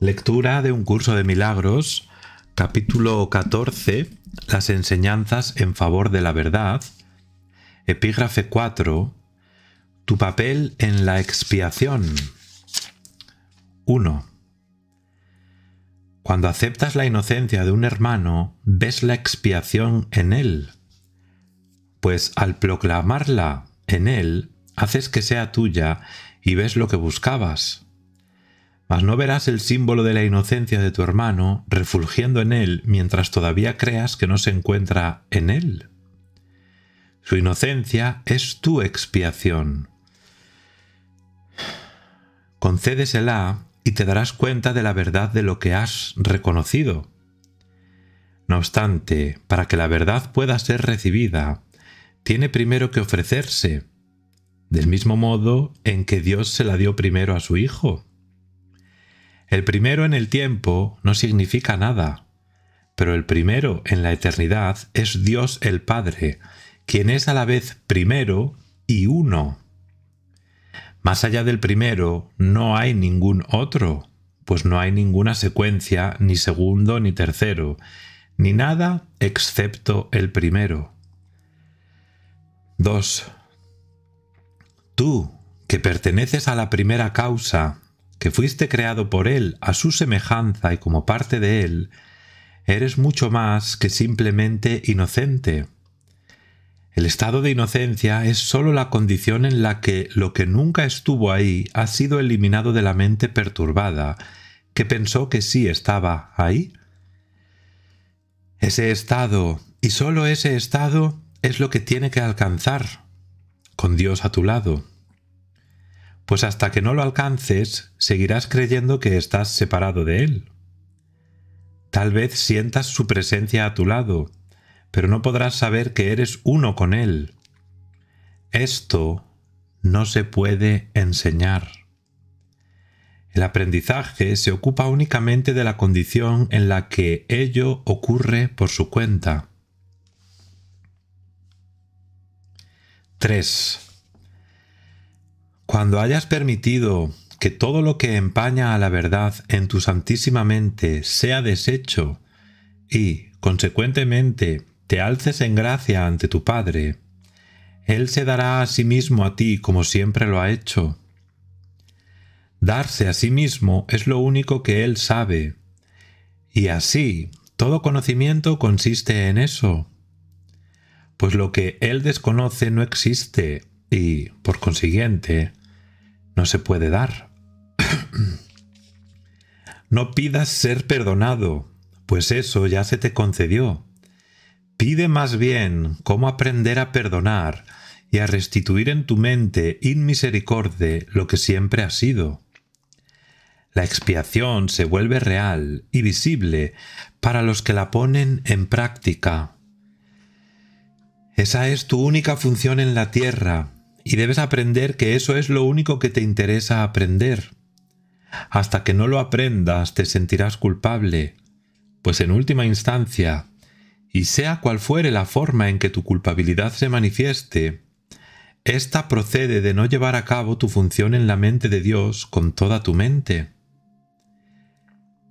Lectura de un curso de milagros, capítulo 14, las enseñanzas en favor de la verdad, epígrafe 4, tu papel en la expiación. 1. Cuando aceptas la inocencia de un hermano, ves la expiación en él, pues al proclamarla en él, haces que sea tuya y ves lo que buscabas mas no verás el símbolo de la inocencia de tu hermano refugiando en él mientras todavía creas que no se encuentra en él. Su inocencia es tu expiación. Concédesela y te darás cuenta de la verdad de lo que has reconocido. No obstante, para que la verdad pueda ser recibida, tiene primero que ofrecerse, del mismo modo en que Dios se la dio primero a su Hijo. El primero en el tiempo no significa nada, pero el primero en la eternidad es Dios el Padre, quien es a la vez primero y uno. Más allá del primero no hay ningún otro, pues no hay ninguna secuencia, ni segundo, ni tercero, ni nada excepto el primero. 2. Tú, que perteneces a la primera causa, que fuiste creado por Él a su semejanza y como parte de Él, eres mucho más que simplemente inocente. El estado de inocencia es sólo la condición en la que lo que nunca estuvo ahí ha sido eliminado de la mente perturbada, que pensó que sí estaba ahí. Ese estado, y sólo ese estado, es lo que tiene que alcanzar, con Dios a tu lado pues hasta que no lo alcances seguirás creyendo que estás separado de Él. Tal vez sientas su presencia a tu lado, pero no podrás saber que eres uno con Él. Esto no se puede enseñar. El aprendizaje se ocupa únicamente de la condición en la que ello ocurre por su cuenta. 3. Cuando hayas permitido que todo lo que empaña a la verdad en tu santísima mente sea deshecho y, consecuentemente, te alces en gracia ante tu Padre, Él se dará a sí mismo a ti como siempre lo ha hecho. Darse a sí mismo es lo único que Él sabe, y así todo conocimiento consiste en eso. Pues lo que Él desconoce no existe, y, por consiguiente, no se puede dar. no pidas ser perdonado, pues eso ya se te concedió. Pide más bien cómo aprender a perdonar y a restituir en tu mente in lo que siempre ha sido. La expiación se vuelve real y visible para los que la ponen en práctica. Esa es tu única función en la tierra, y debes aprender que eso es lo único que te interesa aprender. Hasta que no lo aprendas te sentirás culpable, pues en última instancia, y sea cual fuere la forma en que tu culpabilidad se manifieste, esta procede de no llevar a cabo tu función en la mente de Dios con toda tu mente.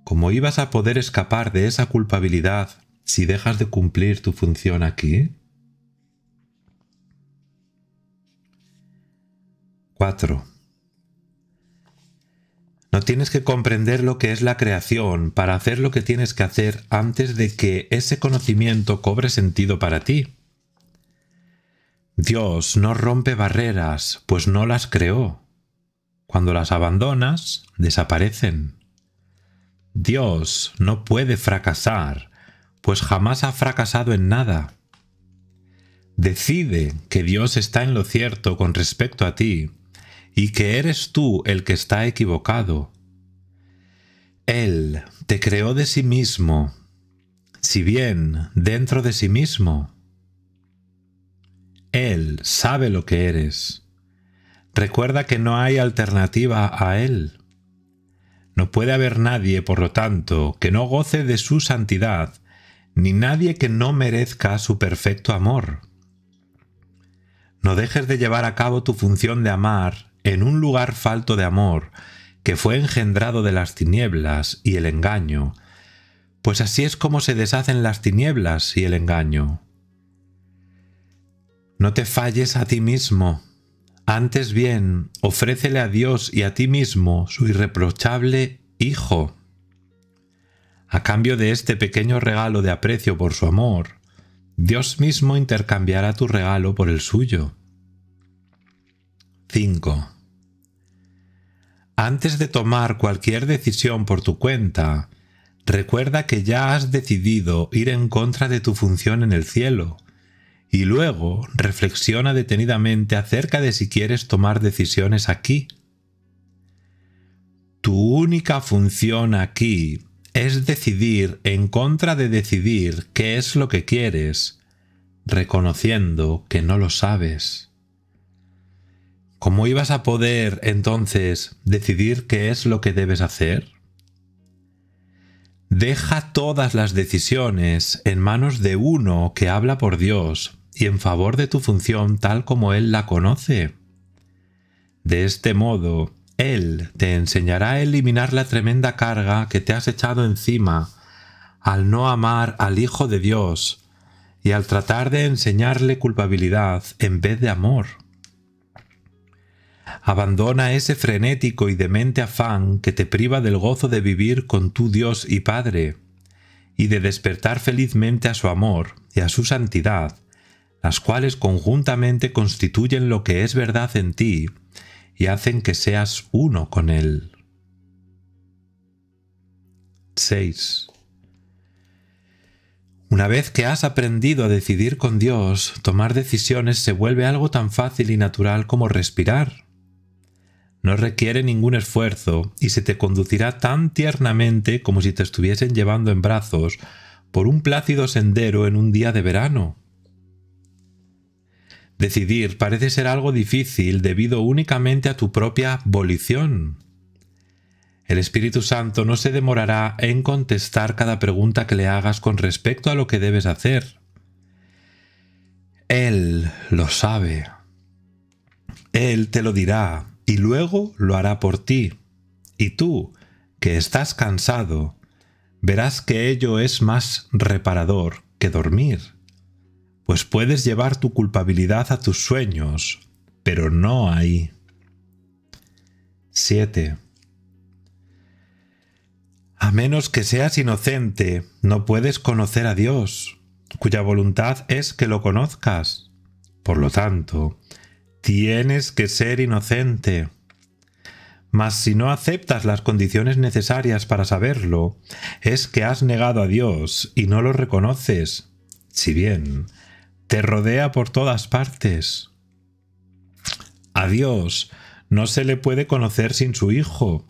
¿Cómo ibas a poder escapar de esa culpabilidad si dejas de cumplir tu función aquí? 4. No tienes que comprender lo que es la creación para hacer lo que tienes que hacer antes de que ese conocimiento cobre sentido para ti. Dios no rompe barreras, pues no las creó. Cuando las abandonas, desaparecen. Dios no puede fracasar, pues jamás ha fracasado en nada. Decide que Dios está en lo cierto con respecto a ti y que eres tú el que está equivocado. Él te creó de sí mismo, si bien dentro de sí mismo. Él sabe lo que eres. Recuerda que no hay alternativa a Él. No puede haber nadie, por lo tanto, que no goce de su santidad, ni nadie que no merezca su perfecto amor. No dejes de llevar a cabo tu función de amar en un lugar falto de amor, que fue engendrado de las tinieblas y el engaño, pues así es como se deshacen las tinieblas y el engaño. No te falles a ti mismo, antes bien, ofrécele a Dios y a ti mismo su irreprochable Hijo. A cambio de este pequeño regalo de aprecio por su amor, Dios mismo intercambiará tu regalo por el suyo. 5. Antes de tomar cualquier decisión por tu cuenta, recuerda que ya has decidido ir en contra de tu función en el cielo, y luego reflexiona detenidamente acerca de si quieres tomar decisiones aquí. Tu única función aquí es decidir en contra de decidir qué es lo que quieres, reconociendo que no lo sabes. ¿Cómo ibas a poder entonces decidir qué es lo que debes hacer, deja todas las decisiones en manos de uno que habla por Dios y en favor de tu función tal como Él la conoce. De este modo, Él te enseñará a eliminar la tremenda carga que te has echado encima al no amar al Hijo de Dios y al tratar de enseñarle culpabilidad en vez de amor. Abandona ese frenético y demente afán que te priva del gozo de vivir con tu Dios y Padre, y de despertar felizmente a su amor y a su santidad, las cuales conjuntamente constituyen lo que es verdad en ti y hacen que seas uno con Él. 6. Una vez que has aprendido a decidir con Dios, tomar decisiones se vuelve algo tan fácil y natural como respirar. No requiere ningún esfuerzo y se te conducirá tan tiernamente como si te estuviesen llevando en brazos por un plácido sendero en un día de verano. Decidir parece ser algo difícil debido únicamente a tu propia volición. El Espíritu Santo no se demorará en contestar cada pregunta que le hagas con respecto a lo que debes hacer. Él lo sabe. Él te lo dirá y luego lo hará por ti. Y tú, que estás cansado, verás que ello es más reparador que dormir, pues puedes llevar tu culpabilidad a tus sueños, pero no ahí. 7. A menos que seas inocente, no puedes conocer a Dios, cuya voluntad es que lo conozcas. Por lo tanto, Tienes que ser inocente. Mas si no aceptas las condiciones necesarias para saberlo, es que has negado a Dios y no lo reconoces, si bien te rodea por todas partes. A Dios no se le puede conocer sin su Hijo,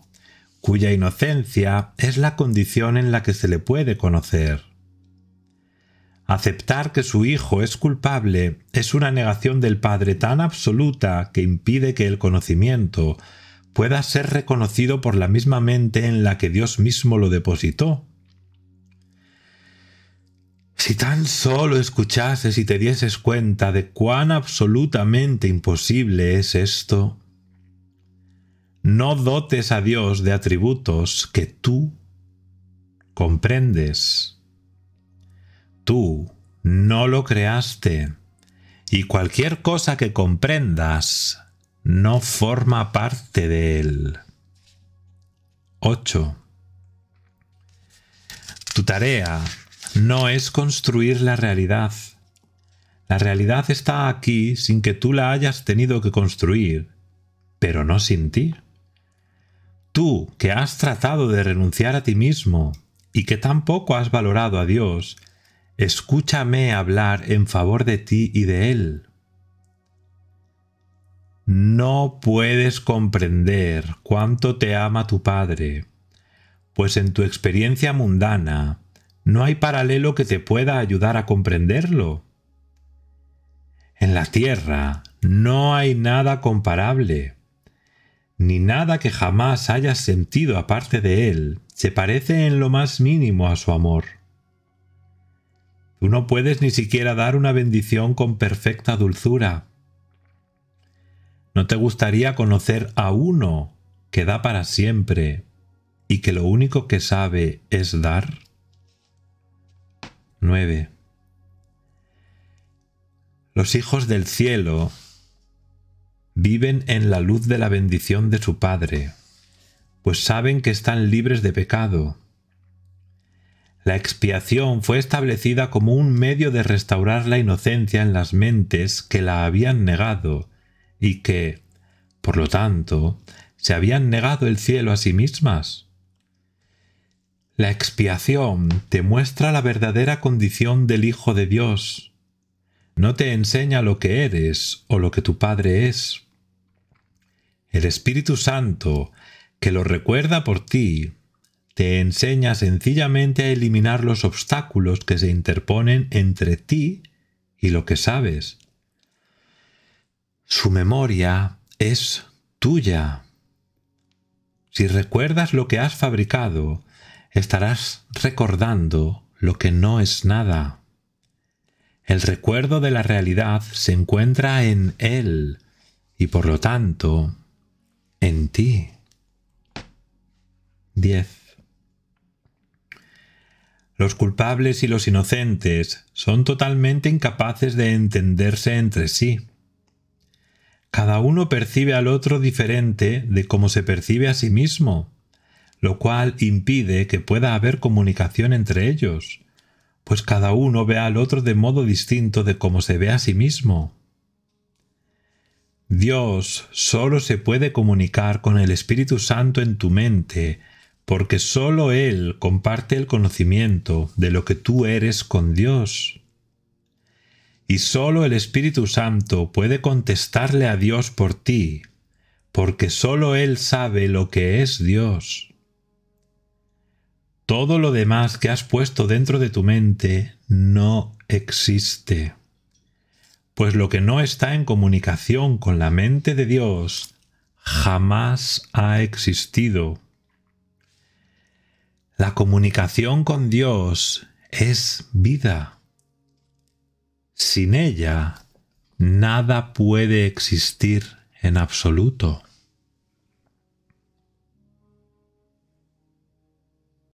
cuya inocencia es la condición en la que se le puede conocer. Aceptar que su hijo es culpable es una negación del Padre tan absoluta que impide que el conocimiento pueda ser reconocido por la misma mente en la que Dios mismo lo depositó. Si tan solo escuchases y te dieses cuenta de cuán absolutamente imposible es esto, no dotes a Dios de atributos que tú comprendes tú no lo creaste, y cualquier cosa que comprendas no forma parte de él. 8. Tu tarea no es construir la realidad. La realidad está aquí sin que tú la hayas tenido que construir, pero no sin ti. Tú que has tratado de renunciar a ti mismo y que tampoco has valorado a Dios, escúchame hablar en favor de ti y de él. No puedes comprender cuánto te ama tu Padre, pues en tu experiencia mundana no hay paralelo que te pueda ayudar a comprenderlo. En la tierra no hay nada comparable, ni nada que jamás hayas sentido aparte de él se parece en lo más mínimo a su amor. Tú no puedes ni siquiera dar una bendición con perfecta dulzura. ¿No te gustaría conocer a uno que da para siempre y que lo único que sabe es dar? 9. Los hijos del cielo viven en la luz de la bendición de su Padre, pues saben que están libres de pecado la expiación fue establecida como un medio de restaurar la inocencia en las mentes que la habían negado y que, por lo tanto, se habían negado el cielo a sí mismas. La expiación te muestra la verdadera condición del Hijo de Dios. No te enseña lo que eres o lo que tu Padre es. El Espíritu Santo, que lo recuerda por ti, te enseña sencillamente a eliminar los obstáculos que se interponen entre ti y lo que sabes. Su memoria es tuya. Si recuerdas lo que has fabricado, estarás recordando lo que no es nada. El recuerdo de la realidad se encuentra en él y por lo tanto en ti. 10. Los culpables y los inocentes son totalmente incapaces de entenderse entre sí. Cada uno percibe al otro diferente de cómo se percibe a sí mismo, lo cual impide que pueda haber comunicación entre ellos, pues cada uno ve al otro de modo distinto de cómo se ve a sí mismo. Dios solo se puede comunicar con el Espíritu Santo en tu mente porque sólo Él comparte el conocimiento de lo que tú eres con Dios. Y sólo el Espíritu Santo puede contestarle a Dios por ti, porque sólo Él sabe lo que es Dios. Todo lo demás que has puesto dentro de tu mente no existe, pues lo que no está en comunicación con la mente de Dios jamás ha existido la comunicación con Dios es vida. Sin ella, nada puede existir en absoluto.